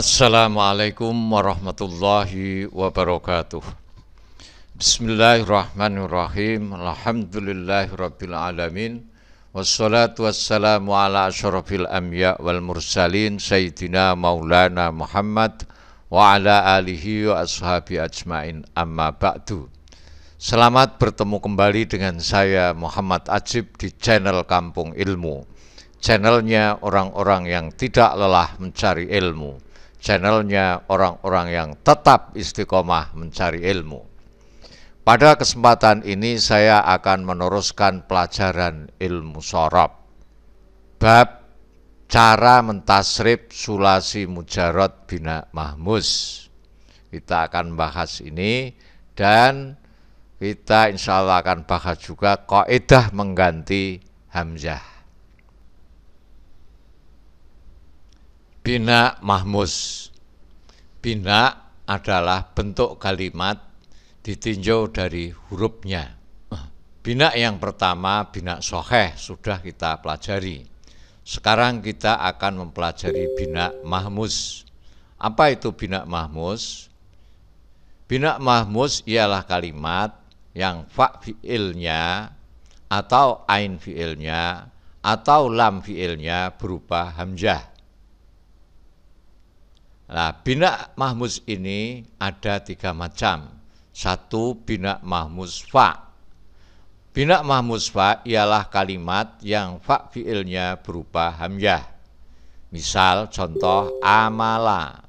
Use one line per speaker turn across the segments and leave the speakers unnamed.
Assalamualaikum warahmatullahi wabarakatuh Bismillahirrahmanirrahim Alhamdulillahirrabbilalamin Wassalatu wassalamu ala asyarafil amya wal mursalin Sayyidina maulana Muhammad Wa ala alihi wa ashabi ajmain amma ba'du Selamat bertemu kembali dengan saya Muhammad Ajib di channel Kampung Ilmu Channelnya orang-orang yang tidak lelah mencari ilmu channelnya orang-orang yang tetap istiqomah mencari ilmu. Pada kesempatan ini saya akan meneruskan pelajaran ilmu sorob. Bab cara mentasrib sulasi mujarot bina mahmus. Kita akan bahas ini dan kita insya Allah akan bahas juga kaidah mengganti hamzah. Bina Mahmus Bina adalah bentuk kalimat ditinjau dari hurufnya. Bina yang pertama, bina soheh, sudah kita pelajari. Sekarang kita akan mempelajari bina mahmus. Apa itu bina mahmus? Bina mahmus ialah kalimat yang fa fi'ilnya atau ain fi'ilnya atau lam fi'ilnya berupa hamzah. Nah, bina mahmus ini ada tiga macam. Satu, bina mahmus fa. Bina mahmus fa ialah kalimat yang fa fiilnya berupa hamyah. Misal contoh amala.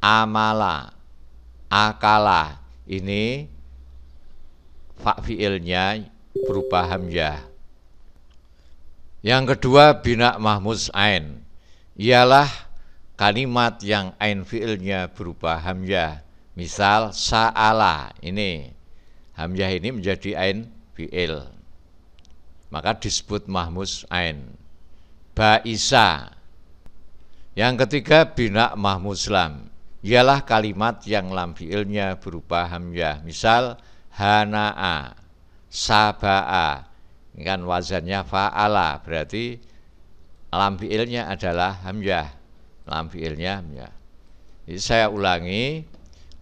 Amala. Akala. Ini fa fiilnya berupa hamyah. Yang kedua bina mahmus ain ialah kalimat yang ain fiilnya berupa hamzah. Misal sa'ala ini. Hamzah ini menjadi ain fiil. Maka disebut mahmus ain. Ba'isa. Yang ketiga bina mahmuslam. Ialah kalimat yang lam fiilnya berupa hamzah. Misal hana'a, saba'a. Ini kan wazannya fa'ala berarti lam fiilnya adalah hamzah lam fiilnya ya. Jadi saya ulangi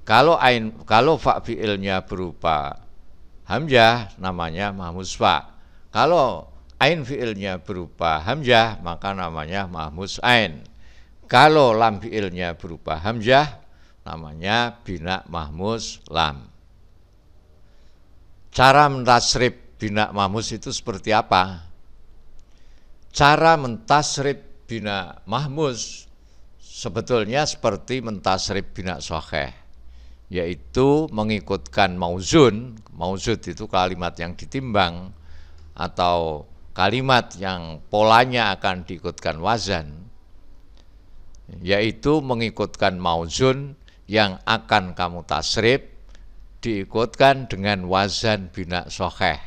kalau ain kalau fa fiilnya berupa hamzah namanya mahmus fa. Kalau ain fiilnya berupa hamzah maka namanya mahmus ain. Kalau lam fiilnya berupa hamzah namanya bina mahmus lam. Cara mentasrif bina mahmus itu seperti apa? Cara mentasrif bina mahmuz sebetulnya seperti mentasrib bina soheh yaitu mengikutkan mauzun mauzun itu kalimat yang ditimbang atau kalimat yang polanya akan diikutkan wazan yaitu mengikutkan mauzun yang akan kamu tasrib diikutkan dengan wazan bina soheh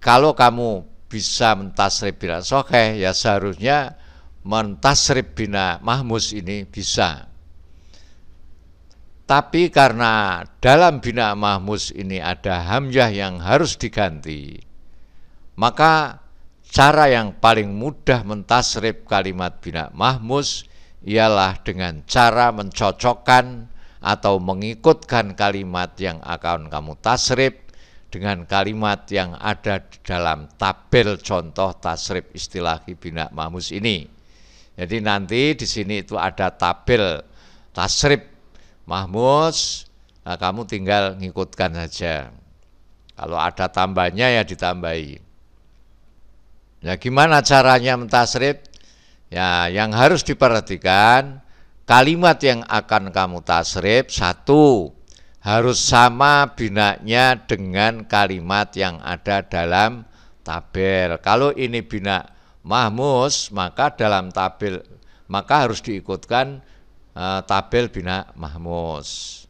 kalau kamu bisa mentasrib bina soheh ya seharusnya mentasrib bina mahmus ini bisa. Tapi karena dalam bina mahmus ini ada hamyah yang harus diganti, maka cara yang paling mudah mentasrib kalimat bina mahmus ialah dengan cara mencocokkan atau mengikutkan kalimat yang akan kamu tasrib dengan kalimat yang ada di dalam tabel contoh tasrib istilah bina mahmus ini. Jadi nanti di sini itu ada tabel tasrib Mahmud, nah kamu tinggal ngikutkan saja. Kalau ada tambahnya ya ditambahi. Nah gimana caranya mentasrib? Ya yang harus diperhatikan kalimat yang akan kamu tasrib satu harus sama binanya dengan kalimat yang ada dalam tabel. Kalau ini bina mahmus maka dalam tabel maka harus diikutkan uh, eh, tabel bina mahmus.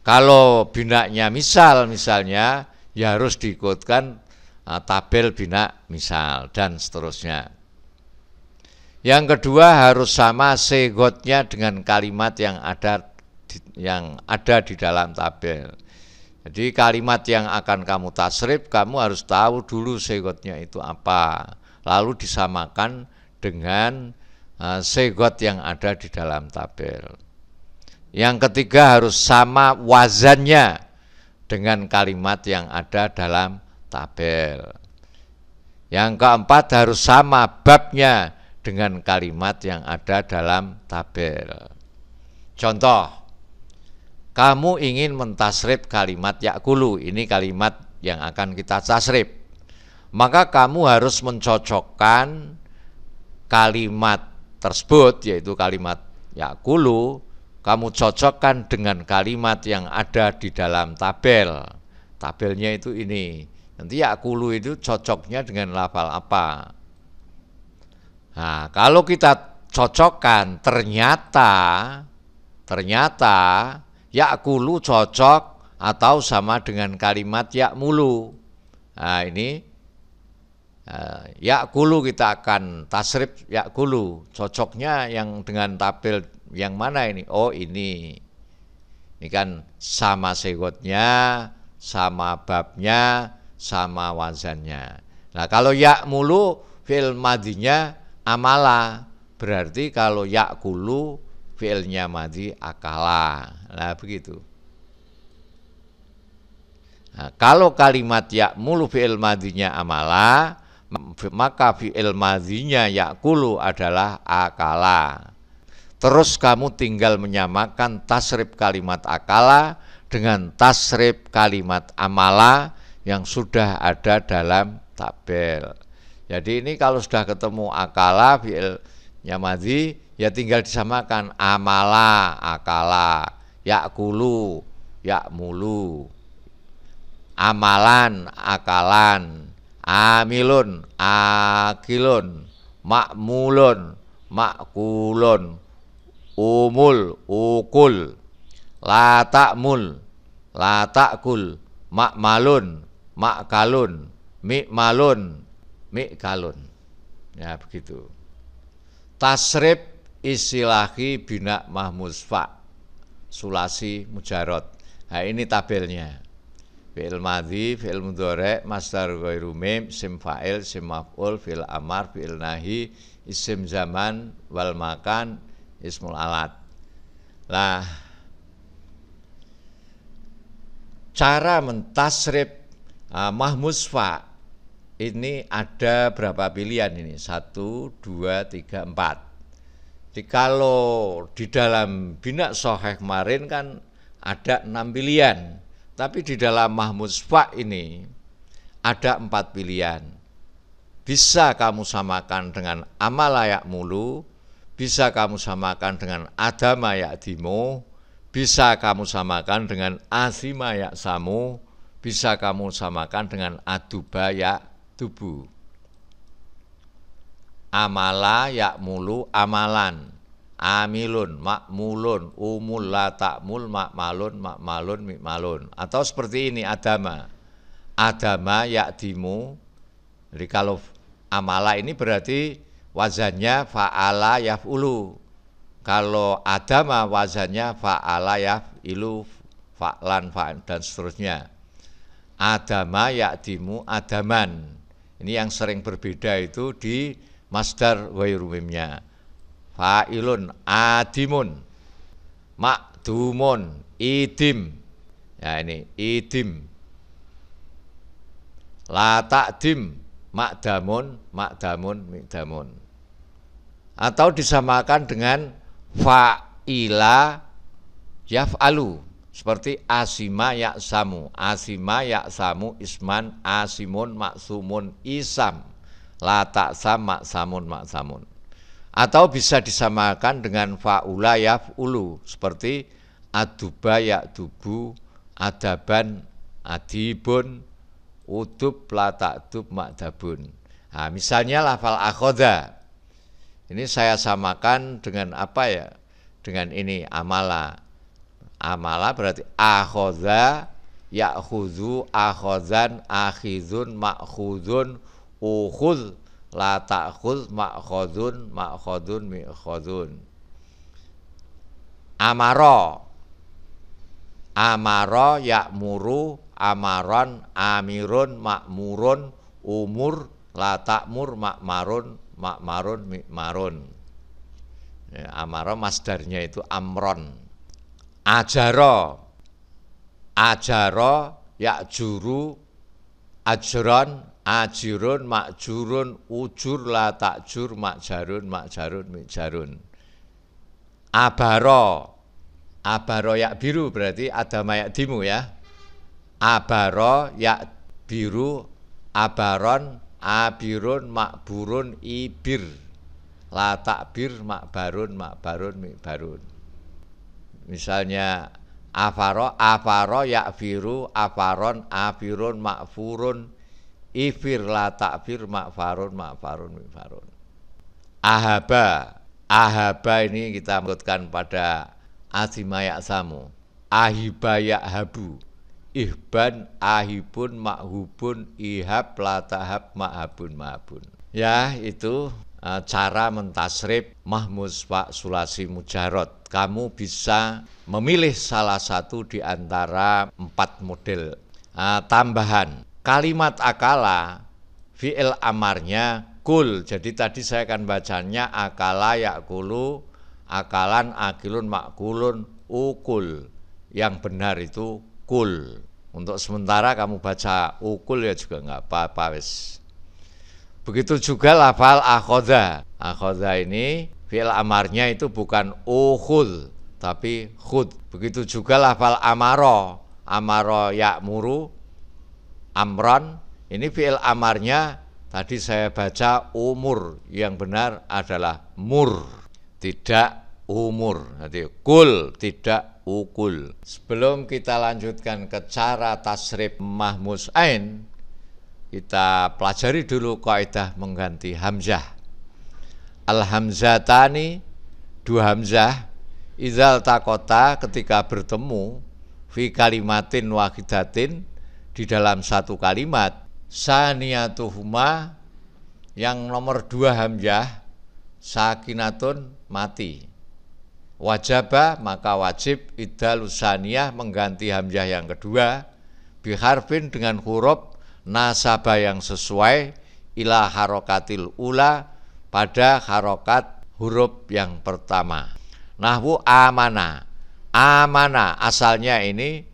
Kalau binanya misal misalnya ya harus diikutkan uh, eh, tabel bina misal dan seterusnya. Yang kedua harus sama segotnya dengan kalimat yang ada di, yang ada di dalam tabel. Jadi kalimat yang akan kamu tasrif kamu harus tahu dulu segotnya itu apa lalu disamakan dengan eh, segot yang ada di dalam tabel. Yang ketiga harus sama wazannya dengan kalimat yang ada dalam tabel. Yang keempat harus sama babnya dengan kalimat yang ada dalam tabel. Contoh, kamu ingin mentasrib kalimat yakulu, ini kalimat yang akan kita tasrib maka kamu harus mencocokkan kalimat tersebut yaitu kalimat yakulu kamu cocokkan dengan kalimat yang ada di dalam tabel tabelnya itu ini nanti yakulu itu cocoknya dengan lafal apa nah kalau kita cocokkan ternyata ternyata yakulu cocok atau sama dengan kalimat yakmulu nah ini Uh, yakulu kita akan tasrif yakulu. Cocoknya yang dengan tabel yang mana ini? Oh, ini. Ini kan sama segotnya, sama babnya, sama wazannya. Nah, kalau mulu fil madinya amala. Berarti kalau yakulu fi'ilnya madi akala. Nah, begitu. Nah, kalau kalimat mulu fi'il madinya amala, maka fi'il madhinya yakulu adalah akala. Terus kamu tinggal menyamakan tasrif kalimat akala dengan tasrif kalimat amala yang sudah ada dalam tabel. Jadi ini kalau sudah ketemu akala fi'ilnya madhi ya tinggal disamakan amala akala yakulu yakmulu amalan akalan amilun akilun makmulun makulun umul ukul latakmul latakul makmalun makalun mikmalun mikalun ya begitu tasrib isilahi bina mahmuzfa sulasi mujarot nah ini tabelnya Fi'il madhi, fi'il mudhari, masdar ghairu mim, sim fa'il, sim maf'ul, fi'il amar, fi'il nahi, isim zaman, wal makan, ismul alat. Lah cara mentasrif uh, ah, mahmusfa ini ada berapa pilihan ini? Satu, dua, tiga, empat. Jadi kalau di dalam binak soheh kemarin kan ada enam pilihan. Tapi di dalam Mahmud Sfa ini ada empat pilihan. Bisa kamu samakan dengan amalayak mulu, bisa kamu samakan dengan adamayak dimo, bisa kamu samakan dengan asimayak samu, bisa kamu samakan dengan adubayak tubuh. Amala yak mulu amalan amilun, makmulun, umul la takmul, makmalun, makmalun, mikmalun. Atau seperti ini adama. Adama yakdimu. Jadi kalau amala ini berarti wazannya fa'ala yaf'ulu. Kalau adama wazannya fa'ala yaf'ilu fa'lan fa'an dan seterusnya. Adama yakdimu adaman. Ini yang sering berbeda itu di masdar wa fa'ilun, adimun, makdumun, idim. Ya ini idim. La takdim, makdamun, makdamun, mikdamun. Atau disamakan dengan fa'ila yaf'alu seperti asima yaksamu asima yaksamu isman asimun maksumun isam la taksa maksamun maksamun atau bisa disamakan dengan faula ulu seperti aduba ya dubu adaban adibun udub lataktub makdabun nah, misalnya lafal akhoda ini saya samakan dengan apa ya dengan ini amala amala berarti akhoda yakhudu akhodan akhidun makhudun uhud la khodun ma'khudun ma'khudun mi'khudun amaro yak muru amaron amirun makmurun umur la ta'mur makmarun makmarun mi'marun ya, Amaro masdarnya itu amron ajaro ajaro yak juru ajron Ajirun, makjurun, ujur, la takjur, makjarun, makjarun, mikjarun. Abaro. Abaro yak biru berarti ada mayak dimu ya. Abaro yak biru, abaron, abirun, makburun, ibir. La takbir, makbarun, makbarun, mikbarun. Misalnya afaro, afaro, yakfiru, afaron, afirun, makfurun, Ifir la takfir makfarun makfarun makfarun. Ahaba, ahaba ini kita menurutkan pada asimayak samu. Ahibayak habu. Ihban ahibun makhubun ihab latahab mahabun mahabun. Ya itu e, cara mentasrif mahmus pak sulasi mujarot. Kamu bisa memilih salah satu di antara empat model uh, tambahan kalimat akala fi'il amarnya kul. Jadi tadi saya akan bacanya akala yakulu, akalan akilun makulun ukul. Yang benar itu kul. Untuk sementara kamu baca ukul ya juga nggak apa-apa wis. Begitu juga lafal akhoda. Akhoda ini fi'il amarnya itu bukan ukul tapi khud. Begitu juga lafal amaro. Amaro yakmuru amron ini fiil amarnya tadi saya baca umur yang benar adalah mur tidak umur nanti kul tidak ukul sebelum kita lanjutkan ke cara tasrif mahmus ain kita pelajari dulu kaidah mengganti hamzah Alhamzatani hamzatani dua hamzah izal takota ketika bertemu fi kalimatin wakidatin di dalam satu kalimat saniatuhuma yang nomor dua hamjah sakinatun mati wajaba maka wajib idalusaniyah mengganti hamjah yang kedua biharfin dengan huruf nasabah yang sesuai ila harokatil ula pada harokat huruf yang pertama nahwu amana amana asalnya ini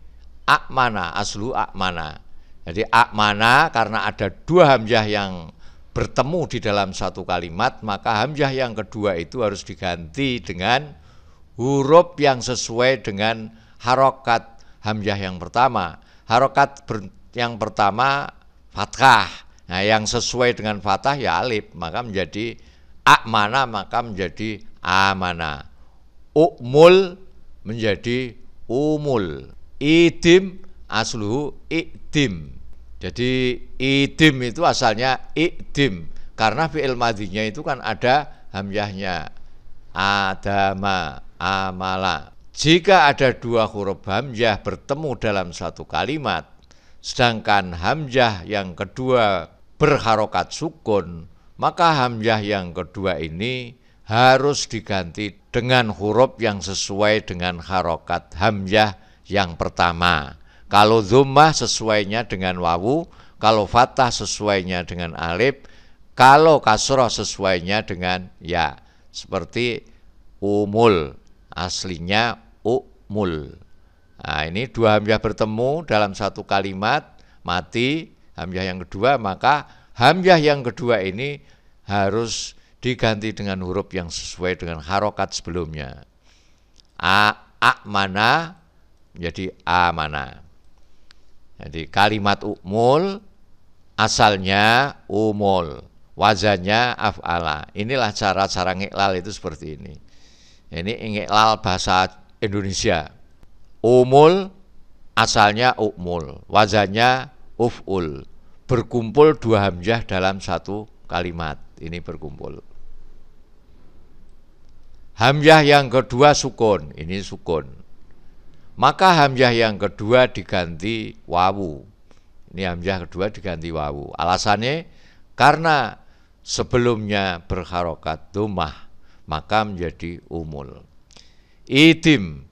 akmana aslu akmana jadi akmana karena ada dua hamjah yang bertemu di dalam satu kalimat maka hamjah yang kedua itu harus diganti dengan huruf yang sesuai dengan harokat hamjah yang pertama harokat yang pertama fathah nah yang sesuai dengan fathah ya alif maka menjadi akmana maka menjadi amana ukmul menjadi umul idim asluhu idim jadi idim itu asalnya idim karena fi'il madinya itu kan ada hamyahnya adama amala jika ada dua huruf hamzah bertemu dalam satu kalimat sedangkan hamjah yang kedua berharokat sukun maka hamjah yang kedua ini harus diganti dengan huruf yang sesuai dengan harokat hamjah yang pertama. Kalau zumah sesuainya dengan wawu, kalau fatah sesuainya dengan alif, kalau kasroh sesuainya dengan ya. Seperti umul, aslinya umul. Nah, ini dua hamzah bertemu dalam satu kalimat mati hamzah yang kedua maka hamzah yang kedua ini harus diganti dengan huruf yang sesuai dengan harokat sebelumnya. A, a mana jadi amana. Jadi kalimat umul asalnya umul, wazannya afala. Inilah cara-cara ngiklal itu seperti ini. Ini ngiklal bahasa Indonesia. Umul asalnya umul, wazannya uful. Berkumpul dua hamzah dalam satu kalimat. Ini berkumpul. Hamzah yang kedua sukun, ini sukun. Maka hamzah yang kedua diganti wawu. Ini hamzah kedua diganti wawu. Alasannya karena sebelumnya berharokat domah maka menjadi umul. Idim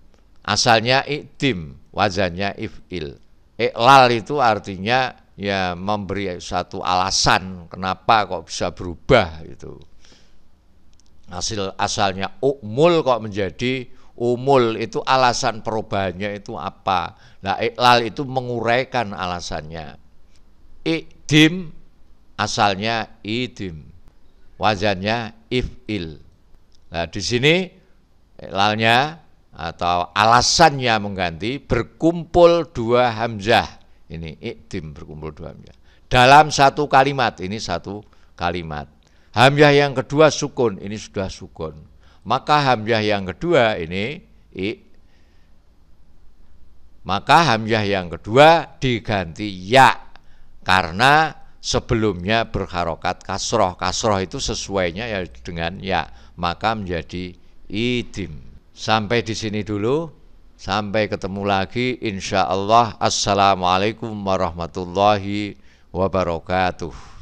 asalnya idim wazannya ifil. Iqlal itu artinya ya memberi satu alasan kenapa kok bisa berubah itu. Hasil asalnya umul kok menjadi umul itu alasan perubahannya itu apa nah iklal itu menguraikan alasannya idim asalnya idim wajannya ifil nah di sini iklalnya atau alasannya mengganti berkumpul dua hamzah ini idim berkumpul dua hamzah dalam satu kalimat ini satu kalimat hamzah yang kedua sukun ini sudah sukun maka hamzah yang kedua ini i maka hamzah yang kedua diganti ya karena sebelumnya berharokat kasroh kasroh itu sesuainya ya dengan ya maka menjadi idim sampai di sini dulu sampai ketemu lagi insya Allah assalamualaikum warahmatullahi wabarakatuh